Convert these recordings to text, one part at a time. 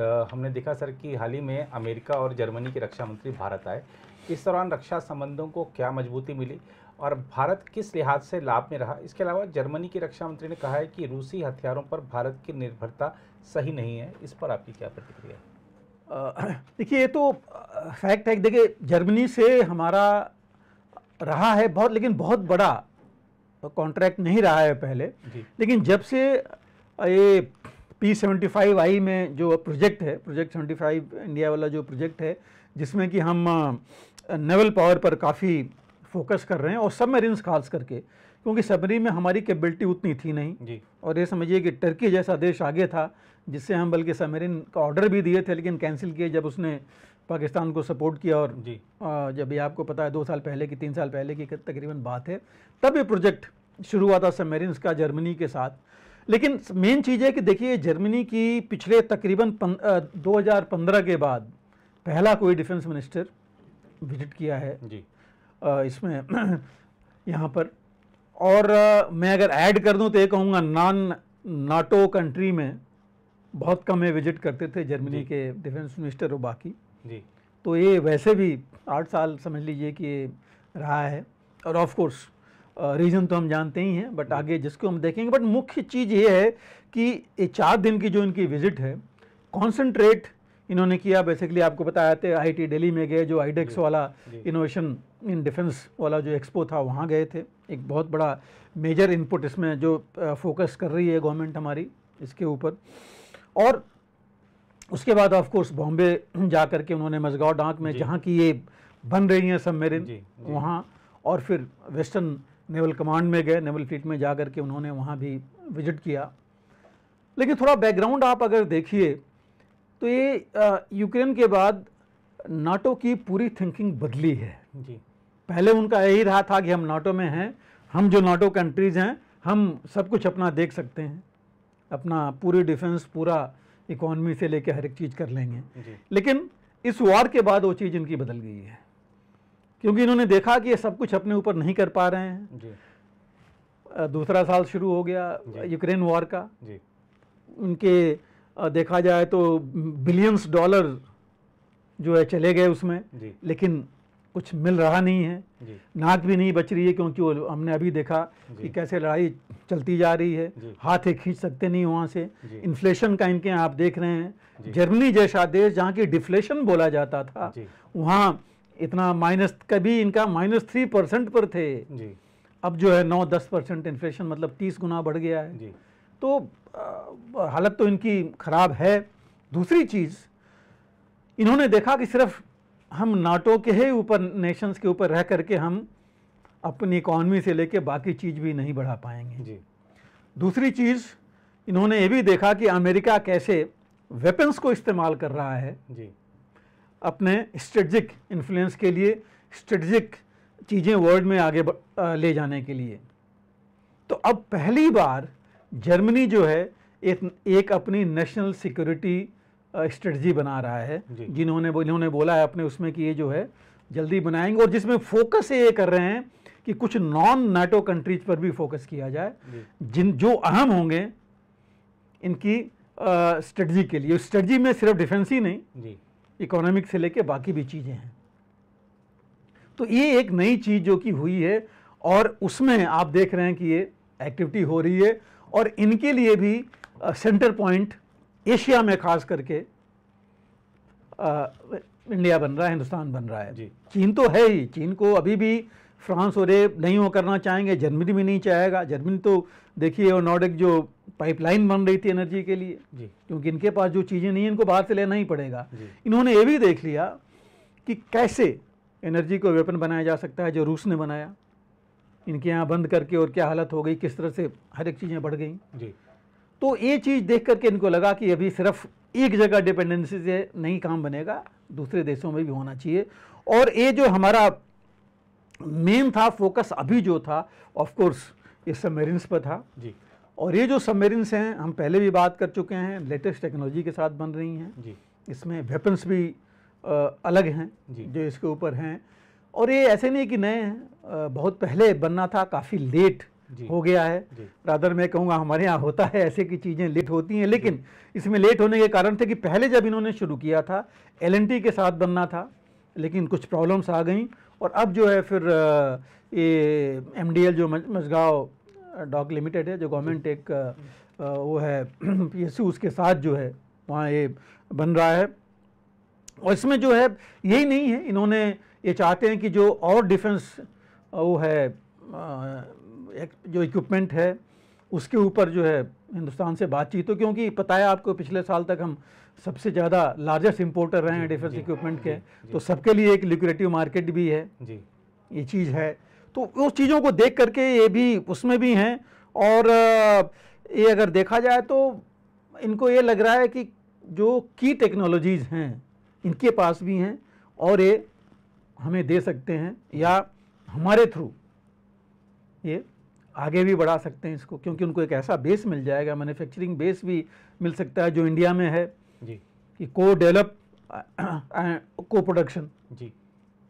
हमने देखा सर कि हाल ही में अमेरिका और जर्मनी के रक्षा मंत्री भारत आए इस दौरान रक्षा संबंधों को क्या मजबूती मिली और भारत किस लिहाज से लाभ में रहा इसके अलावा जर्मनी के रक्षा मंत्री ने कहा है कि रूसी हथियारों पर भारत की निर्भरता सही नहीं है इस पर आपकी क्या प्रतिक्रिया देखिए ये तो फैक्ट है देखिए जर्मनी से हमारा रहा है बहुत लेकिन बहुत बड़ा कॉन्ट्रैक्ट नहीं रहा है पहले लेकिन जब से ये पी सेवेंटी फाइव आई में जो प्रोजेक्ट है प्रोजेक्ट सेवेंटी फाइव इंडिया वाला जो प्रोजेक्ट है जिसमें कि हम नेवल पावर पर काफ़ी फोकस कर रहे हैं और सब मेरीन्स खास करके क्योंकि सबमरीन में हमारी कैपेबिलिटी उतनी थी नहीं जी। और ये समझिए कि टर्की जैसा देश आगे था जिससे हम बल्कि सबमरीन का ऑर्डर भी दिए थे लेकिन कैंसिल किए जब उसने पाकिस्तान को सपोर्ट किया और जी। जब ये आपको पता है दो साल पहले की तीन साल पहले की तकरीबन बात है तब ये प्रोजेक्ट शुरू हुआ था सबमरीन्स का जर्मनी के साथ लेकिन मेन चीज़ है कि देखिए जर्मनी की पिछले तकरीबन दो हज़ार 2015 के बाद पहला कोई डिफेंस मिनिस्टर विजिट किया है जी आ, इसमें यहाँ पर और आ, मैं अगर ऐड कर दूँ तो ये कहूँगा नॉन नाटो कंट्री में बहुत कम है विजिट करते थे जर्मनी के डिफेंस मिनिस्टर और बाकी जी तो ये वैसे भी आठ साल समझ लीजिए कि रहा है और ऑफ कोर्स रीज़न तो हम जानते ही हैं बट आगे जिसको हम देखेंगे बट मुख्य चीज़ ये है कि ये चार दिन की जो इनकी विज़िट है कॉन्सेंट्रेट इन्होंने किया बेसिकली आपको बताया थे आईटी दिल्ली में गए जो आईडेक्स e वाला इनोवेशन इन डिफेंस वाला जो एक्सपो था वहाँ गए थे एक बहुत बड़ा मेजर इनपुट इसमें जो फोकस कर रही है गवर्नमेंट हमारी इसके ऊपर और उसके बाद ऑफ कोर्स बॉम्बे जा कर के उन्होंने मजगांव डांक में जहाँ की ये बन रही हैं सब मेरे वहाँ और फिर वेस्टर्न नेवल कमांड में गए नेवल फ्लीट में जा कर के उन्होंने वहाँ भी विजिट किया लेकिन थोड़ा बैकग्राउंड आप अगर देखिए तो ये यूक्रेन के बाद नाटो की पूरी थिंकिंग बदली है जी पहले उनका यही रहा था कि हम नाटो में हैं हम जो नाटो कंट्रीज़ हैं हम सब कुछ अपना देख सकते हैं अपना पूरी डिफेंस पूरा इकोनॉमी से लेकर हर एक चीज़ कर लेंगे लेकिन इस वार के बाद वो चीज़ इनकी बदल गई है क्योंकि इन्होंने देखा कि ये सब कुछ अपने ऊपर नहीं कर पा रहे हैं दूसरा साल शुरू हो गया यूक्रेन वॉर का जी। उनके देखा जाए तो बिलियंस डॉलर जो है चले गए उसमें लेकिन कुछ मिल रहा नहीं है नाक भी नहीं बच रही है क्योंकि वो हमने अभी देखा कि कैसे लड़ाई चलती जा रही है हाथ एक खींच सकते नहीं वहाँ से इन्फ्लेशन का इनके आप देख रहे हैं जर्मनी जैसा देश जहाँ की डिफ्लेशन बोला जाता था वहाँ इतना माइनस कभी इनका माइनस थ्री परसेंट पर थे जी अब जो है नौ दस परसेंट इन्फ्लेशन मतलब तीस गुना बढ़ गया है जी तो आ, हालत तो इनकी ख़राब है दूसरी चीज़ इन्होंने देखा कि सिर्फ हम नाटो के ही ऊपर नेशंस के ऊपर रह करके हम अपनी इकॉनमी से लेके बाकी चीज़ भी नहीं बढ़ा पाएंगे जी दूसरी चीज़ इन्होंने ये भी देखा कि अमेरिका कैसे वेपन्स को इस्तेमाल कर रहा है जी अपने स्ट्रेटजिक इन्फ्लुएंस के लिए स्ट्रेटजिक चीज़ें वर्ल्ड में आगे ले जाने के लिए तो अब पहली बार जर्मनी जो है एक एक अपनी नेशनल सिक्योरिटी स्ट्रेटजी बना रहा है जिन्होंने इन्होंने बोला है अपने उसमें कि ये जो है जल्दी बनाएंगे और जिसमें फोकस ये कर रहे हैं कि कुछ नॉन नाटो कंट्रीज पर भी फोकस किया जाए जिन जो अहम होंगे इनकी स्ट्रेटजी के लिए स्ट्रेटजी में सिर्फ डिफेंस ही नहीं इकोनॉमिक से लेके बाकी भी चीज़ें हैं तो ये एक नई चीज़ जो कि हुई है और उसमें आप देख रहे हैं कि ये एक्टिविटी हो रही है और इनके लिए भी सेंटर पॉइंट एशिया में खास करके आ, इंडिया बन रहा है हिंदुस्तान बन रहा है जी चीन तो है ही चीन को अभी भी फ्रांस और ये नहीं वो करना चाहेंगे जर्मनी भी नहीं चाहेगा जर्मनी तो देखिए वो नॉर्डिक जो पाइपलाइन बन रही थी एनर्जी के लिए जी क्योंकि इनके पास जो चीज़ें नहीं इनको बाहर से लेना ही पड़ेगा इन्होंने ये भी देख लिया कि कैसे एनर्जी को वेपन बनाया जा सकता है जो रूस ने बनाया इनके यहाँ बंद करके और क्या हालत हो गई किस तरह से हर एक चीज़ें बढ़ गई जी तो ये चीज़ देख करके इनको लगा कि अभी सिर्फ एक जगह डिपेंडेंसी से नहीं काम बनेगा दूसरे देशों में भी होना चाहिए और ये जो हमारा मेन था फोकस अभी जो था ऑफ कोर्स ये सबमेरिन्स पर था जी और ये जो सबमेरिन्स हैं हम पहले भी बात कर चुके हैं लेटेस्ट टेक्नोलॉजी के साथ बन रही हैं जी इसमें वेपन्स भी आ, अलग हैं जी जो इसके ऊपर हैं और ये ऐसे नहीं कि नए हैं बहुत पहले बनना था काफ़ी लेट हो गया है रादर मैं कहूँगा हमारे यहाँ होता है ऐसे की चीज़ें लेट होती हैं लेकिन इसमें लेट होने के कारण थे कि पहले जब इन्होंने शुरू किया था एल के साथ बनना था लेकिन कुछ प्रॉब्लम्स आ गई और अब जो है फिर ये एम जो मजगाव डॉक लिमिटेड है जो गवर्नमेंट एक वो है पी उसके साथ जो है वहाँ ये बन रहा है और इसमें जो है यही नहीं है इन्होंने ये चाहते हैं कि जो और डिफेंस वो है एक जो इक्विपमेंट है उसके ऊपर जो है हिंदुस्तान से बातचीत हो क्योंकि पता है आपको पिछले साल तक हम सबसे ज़्यादा लार्जेस्ट इम्पोर्टर रहे हैं डिफेंस इक्विपमेंट के जी, तो सबके लिए एक लिक्रेटिव मार्केट भी है जी ये चीज़ है तो उस चीज़ों को देख करके ये भी उसमें भी हैं और ये अगर देखा जाए तो इनको ये लग रहा है कि जो की टेक्नोलॉजीज़ हैं इनके पास भी हैं और ये हमें दे सकते हैं या हमारे थ्रू ये आगे भी बढ़ा सकते हैं इसको क्योंकि उनको एक ऐसा बेस मिल जाएगा मैन्युफैक्चरिंग बेस भी मिल सकता है जो इंडिया में है जी कि को डेवलप एंड को प्रोडक्शन जी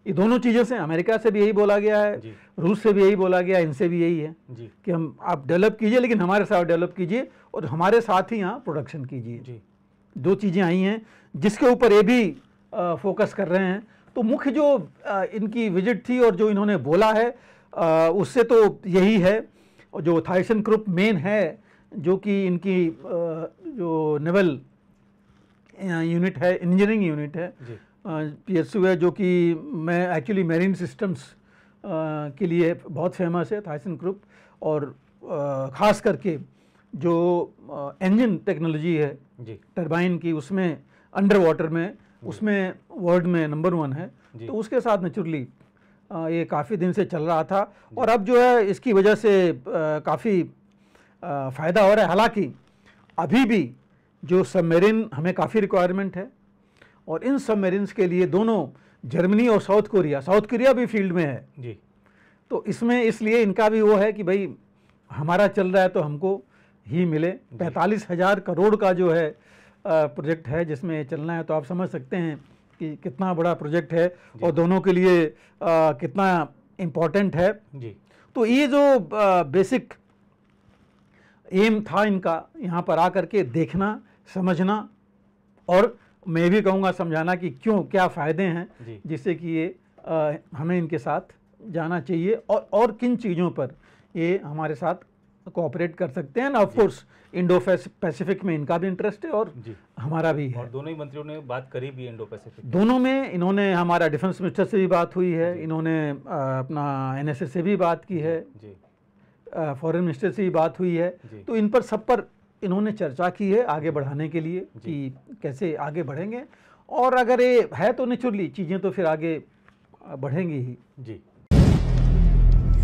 ये दोनों चीज़ों से अमेरिका से भी यही बोला गया है रूस से भी यही बोला गया इनसे भी यही है जी। कि हम आप डेवलप कीजिए लेकिन हमारे साथ डेवलप कीजिए और हमारे साथ ही यहाँ प्रोडक्शन कीजिए दो चीज़ें आई हैं जिसके ऊपर ये भी आ, फोकस कर रहे हैं तो मुख्य जो आ, इनकी विजिट थी और जो इन्होंने बोला है उससे तो यही है जो थाइसन क्रुप मेन है जो कि इनकी जो नेवल यूनिट है इंजीनियरिंग यूनिट है पी एस है जो कि मैं एक्चुअली मेरीन सिस्टम्स के लिए बहुत फेमस है थाइसन ग्रुप और खास करके जो इंजन टेक्नोलॉजी है टर्बाइन की उसमें अंडर वाटर में उसमें वर्ल्ड में नंबर वन है तो उसके साथ नेचुरली ये काफ़ी दिन से चल रहा था और अब जो है इसकी वजह से काफ़ी फ़ायदा हो रहा है हालांकि अभी भी जो सबमेरिन हमें काफ़ी रिक्वायरमेंट है और इन सबमेरिन्स के लिए दोनों जर्मनी और साउथ कोरिया साउथ कोरिया भी फील्ड में है जी तो इसमें इसलिए इनका भी वो है कि भाई हमारा चल रहा है तो हमको ही मिले पैंतालीस हज़ार करोड़ का जो है प्रोजेक्ट है जिसमें चलना है तो आप समझ सकते हैं कि कितना बड़ा प्रोजेक्ट है और दोनों के लिए आ, कितना इम्पोर्टेंट है जी तो ये जो आ, बेसिक एम था इनका यहाँ पर आकर के देखना समझना और मैं भी कहूँगा समझाना कि क्यों क्या फ़ायदे हैं जिससे कि ये आ, हमें इनके साथ जाना चाहिए और और किन चीज़ों पर ये हमारे साथ कोऑपरेट कर सकते हैं ऑफ कोर्स इंडो पैसिफिक में इनका भी इंटरेस्ट है और हमारा भी है और दोनों ही मंत्रियों ने बात करी भी इंडो पैसिफिक दोनों में इन्होंने हमारा डिफेंस मिनिस्टर से भी बात हुई है इन्होंने अपना एन से भी बात की है फॉरेन मिनिस्टर से भी बात हुई है तो इन पर सब पर इन्होंने चर्चा की है आगे बढ़ाने के लिए कि कैसे आगे बढ़ेंगे और अगर ये है तो नेचुरली चीज़ें तो फिर आगे बढ़ेंगी ही जी